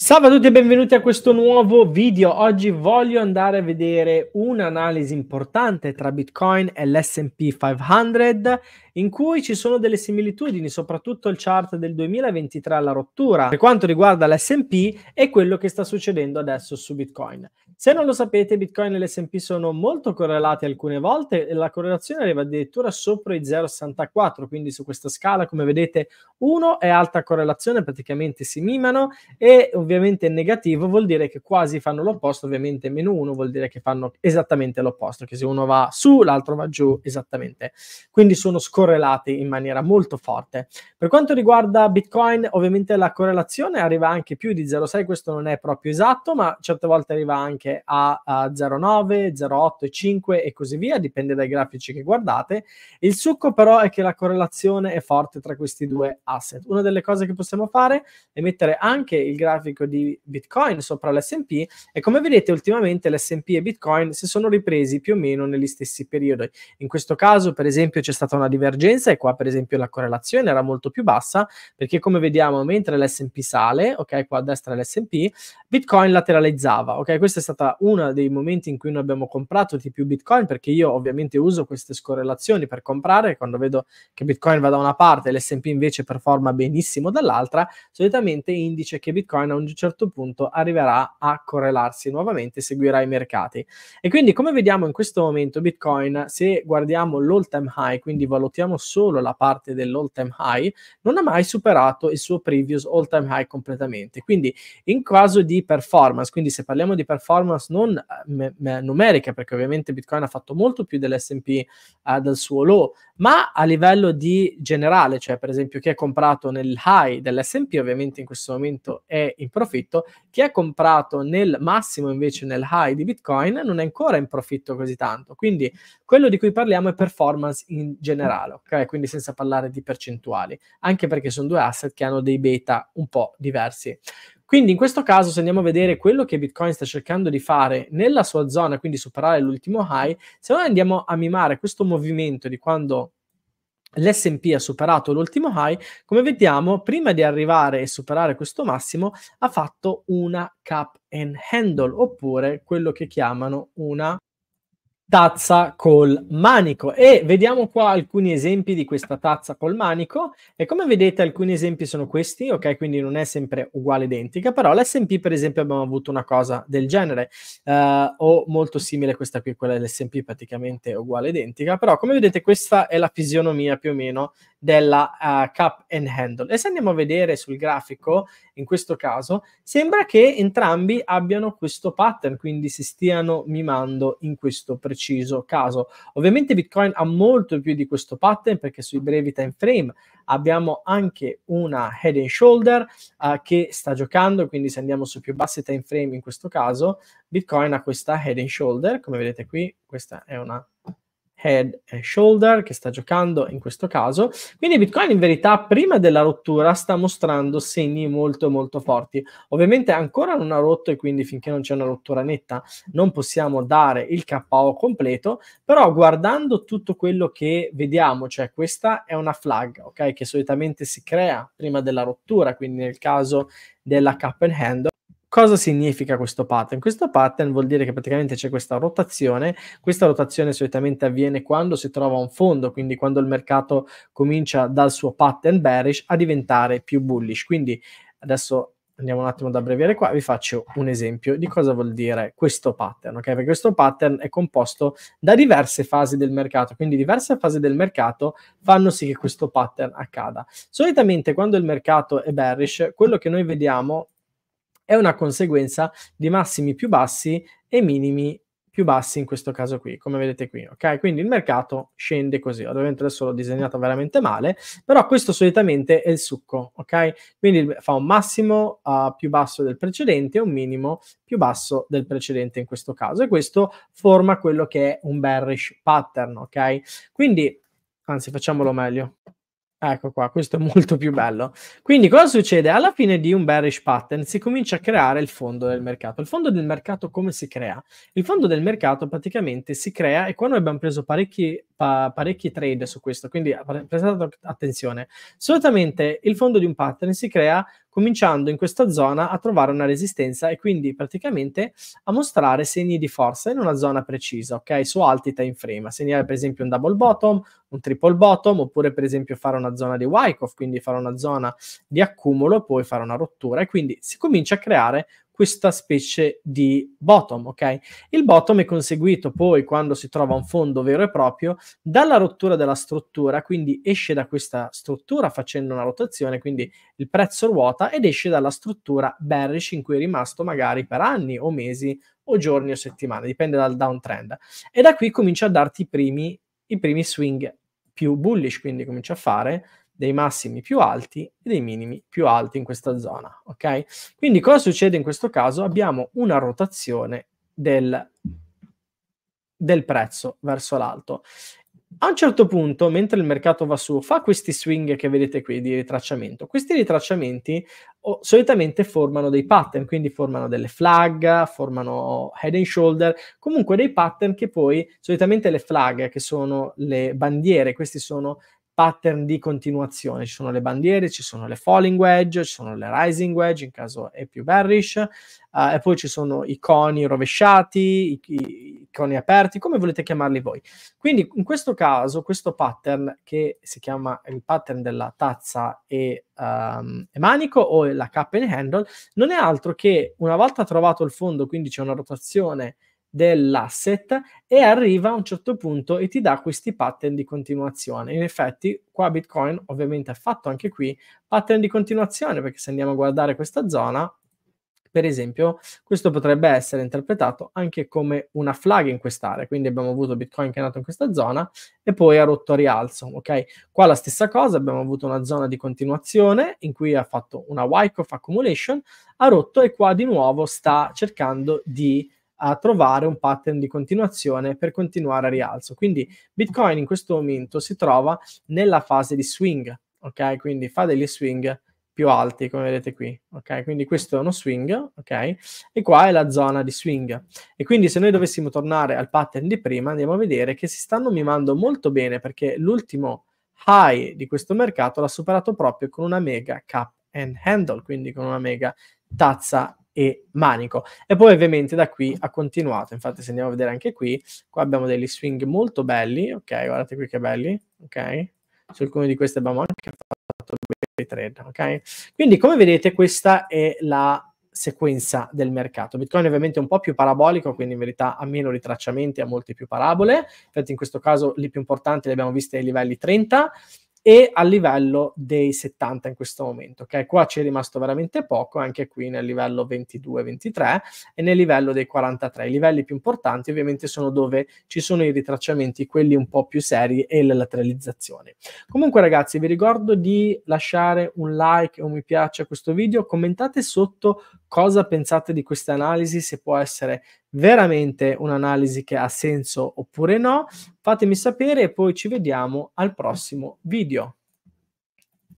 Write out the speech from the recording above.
Salve a tutti e benvenuti a questo nuovo video. Oggi voglio andare a vedere un'analisi importante tra Bitcoin e l'SP 500 in cui ci sono delle similitudini, soprattutto il chart del 2023 alla rottura per quanto riguarda l'SP e quello che sta succedendo adesso su Bitcoin. Se non lo sapete, Bitcoin e l'SP sono molto correlati alcune volte e la correlazione arriva addirittura sopra i 0,64, quindi su questa scala, come vedete, 1 è alta correlazione, praticamente si mimano e ovviamente negativo vuol dire che quasi fanno l'opposto, ovviamente meno 1 vuol dire che fanno esattamente l'opposto, che se uno va su, l'altro va giù esattamente. Quindi sono scorrelati correlati in maniera molto forte. Per quanto riguarda Bitcoin, ovviamente la correlazione arriva anche più di 0,6, questo non è proprio esatto, ma certe volte arriva anche a, a 0,9, 0,8, 5 e così via, dipende dai grafici che guardate. Il succo però è che la correlazione è forte tra questi due asset. Una delle cose che possiamo fare è mettere anche il grafico di Bitcoin sopra l'SP e come vedete ultimamente l'SP e Bitcoin si sono ripresi più o meno negli stessi periodi. In questo caso, per esempio, c'è stata una divergenza divergenza e qua per esempio la correlazione era molto più bassa perché come vediamo mentre l'S&P sale, ok, qua a destra l'S&P, Bitcoin lateralizzava, ok? Questo è stato uno dei momenti in cui noi abbiamo comprato di più Bitcoin perché io ovviamente uso queste scorrelazioni per comprare quando vedo che Bitcoin va da una parte e l'S&P invece performa benissimo dall'altra, solitamente indice che Bitcoin a un certo punto arriverà a correlarsi nuovamente, seguirà i mercati. E quindi come vediamo in questo momento Bitcoin, se guardiamo l'all time high, quindi valutiamo contiamo solo la parte dell'all time high, non ha mai superato il suo previous all time high completamente. Quindi in caso di performance, quindi se parliamo di performance non m- eh, m- numerica, perché ovviamente Bitcoin ha fatto molto più dell'SP uh, eh, dal suo low, ma a livello di generale, cioè per esempio chi ha comprato nel high dell'SP ovviamente in questo momento è in profitto, chi ha comprato nel massimo invece nel high di Bitcoin non è ancora in profitto così tanto. Quindi quello di cui parliamo è performance in generale totale, ok? Quindi senza parlare di percentuali, anche perché sono due asset che hanno dei beta un po' diversi. Quindi in questo caso, se andiamo a vedere quello che Bitcoin sta cercando di fare nella sua zona, quindi superare l'ultimo high, se noi andiamo a mimare questo movimento di quando l'SP ha superato l'ultimo high, come vediamo, prima di arrivare e superare questo massimo, ha fatto una cap and handle, oppure quello che chiamano una tazza col manico e vediamo qua alcuni esempi di questa tazza col manico e come vedete alcuni esempi sono questi ok quindi non è sempre uguale identica però l'SMP per esempio abbiamo avuto una cosa del genere uh, o molto simile questa qui quella dell'SMP praticamente uguale identica però come vedete questa è la fisionomia più o meno della uh, cup and handle e se andiamo a vedere sul grafico in questo caso, sembra che entrambi abbiano questo pattern, quindi si stiano mimando in questo preciso caso. Ovviamente Bitcoin ha molto più di questo pattern perché sui brevi time frame abbiamo anche una head and shoulder uh, che sta giocando, quindi se andiamo su più bassi time frame in questo caso, Bitcoin ha questa head and shoulder, come vedete qui, questa è una Head and Shoulder che sta giocando in questo caso. Quindi Bitcoin in verità prima della rottura sta mostrando segni molto molto forti. Ovviamente ancora non ha rotto e quindi finché non c'è una rottura netta non possiamo dare il KO completo, però guardando tutto quello che vediamo, cioè questa è una flag, ok, che solitamente si crea prima della rottura, quindi nel caso della cup and handle Cosa significa questo pattern? Questo pattern vuol dire che praticamente c'è questa rotazione, questa rotazione solitamente avviene quando si trova un fondo, quindi quando il mercato comincia dal suo pattern bearish a diventare più bullish. Quindi adesso andiamo un attimo ad abbreviare qua, vi faccio un esempio di cosa vuol dire questo pattern, ok? Perché questo pattern è composto da diverse fasi del mercato, quindi diverse fasi del mercato fanno sì che questo pattern accada. Solitamente quando il mercato è bearish, quello che noi vediamo è una conseguenza di massimi più bassi e minimi più bassi in questo caso qui, come vedete qui, ok? Quindi il mercato scende così, ovviamente adesso l'ho disegnato veramente male, però questo solitamente è il succo, ok? Quindi fa un massimo uh, più basso del precedente e un minimo più basso del precedente in questo caso, e questo forma quello che è un bearish pattern, ok? Quindi, anzi facciamolo meglio, Ecco qua, questo è molto più bello. Quindi cosa succede? Alla fine di un bearish pattern si comincia a creare il fondo del mercato. Il fondo del mercato come si crea? Il fondo del mercato praticamente si crea e qua noi abbiamo preso parecchi pa- parecchi trade su questo, quindi prestate attenzione. Solitamente il fondo di un pattern si crea cominciando in questa zona a trovare una resistenza e quindi praticamente a mostrare segni di forza in una zona precisa, ok? Su alti time frame, a segnare per esempio un double bottom, un triple bottom, oppure per esempio fare una zona di Wyckoff, quindi fare una zona di accumulo, poi fare una rottura e quindi si comincia a creare questa specie di bottom, ok? Il bottom è conseguito poi quando si trova un fondo vero e proprio dalla rottura della struttura, quindi esce da questa struttura facendo una rotazione, quindi il prezzo ruota ed esce dalla struttura bearish in cui è rimasto magari per anni o mesi o giorni o settimane, dipende dal downtrend. E da qui comincia a darti i primi, i primi swing più bullish, quindi comincia a fare dei massimi più alti e dei minimi più alti in questa zona, ok? Quindi cosa succede in questo caso? Abbiamo una rotazione del, del prezzo verso l'alto. A un certo punto, mentre il mercato va su, fa questi swing che vedete qui di ritracciamento. Questi ritracciamenti oh, solitamente formano dei pattern, quindi formano delle flag, formano head and shoulder, comunque dei pattern che poi solitamente le flag, che sono le bandiere, questi sono pattern di continuazione. Ci sono le bandiere, ci sono le falling wedge, ci sono le rising wedge, in caso è più bearish, uh, e poi ci sono i coni rovesciati, i, i, coni aperti, come volete chiamarli voi. Quindi in questo caso, questo pattern che si chiama il pattern della tazza e, um, e manico o la cup and handle, non è altro che una volta trovato il fondo, quindi c'è una rotazione dell'asset e arriva a un certo punto e ti dà questi pattern di continuazione. In effetti, qua Bitcoin ovviamente ha fatto anche qui pattern di continuazione, perché se andiamo a guardare questa zona, per esempio, questo potrebbe essere interpretato anche come una flag in quest'area, quindi abbiamo avuto Bitcoin che è nato in questa zona e poi ha rotto a rialzo, ok? Qua la stessa cosa, abbiamo avuto una zona di continuazione in cui ha fatto una Wyckoff accumulation, ha rotto e qua di nuovo sta cercando di a trovare un pattern di continuazione per continuare a rialzo. Quindi Bitcoin in questo momento si trova nella fase di swing, ok? Quindi fa degli swing più alti, come vedete qui, ok? Quindi questo è uno swing, ok? E qua è la zona di swing. E quindi se noi dovessimo tornare al pattern di prima, andiamo a vedere che si stanno mimando molto bene perché l'ultimo high di questo mercato l'ha superato proprio con una mega cap and handle, quindi con una mega tazza e manico. E poi ovviamente da qui ha continuato, infatti se andiamo a vedere anche qui, qua abbiamo degli swing molto belli, ok, guardate qui che belli, ok? Su alcune di queste abbiamo anche fatto dei trade, ok? Quindi come vedete questa è la sequenza del mercato. Bitcoin ovviamente un po' più parabolico, quindi in verità ha meno ritracciamenti, ha molte più parabole. Infatti in questo caso le più importanti le abbiamo viste ai livelli 30, e al livello dei 70 in questo momento. Ok, qua ci è rimasto veramente poco, anche qui nel livello 22-23 e nel livello dei 43. I livelli più importanti ovviamente sono dove ci sono i ritracciamenti, quelli un po' più seri e la lateralizzazione. Comunque ragazzi, vi ricordo di lasciare un like o un mi piace a questo video, commentate sotto cosa pensate di questa analisi, se può essere veramente un'analisi che ha senso oppure no. Fatemi sapere e poi ci vediamo al prossimo video.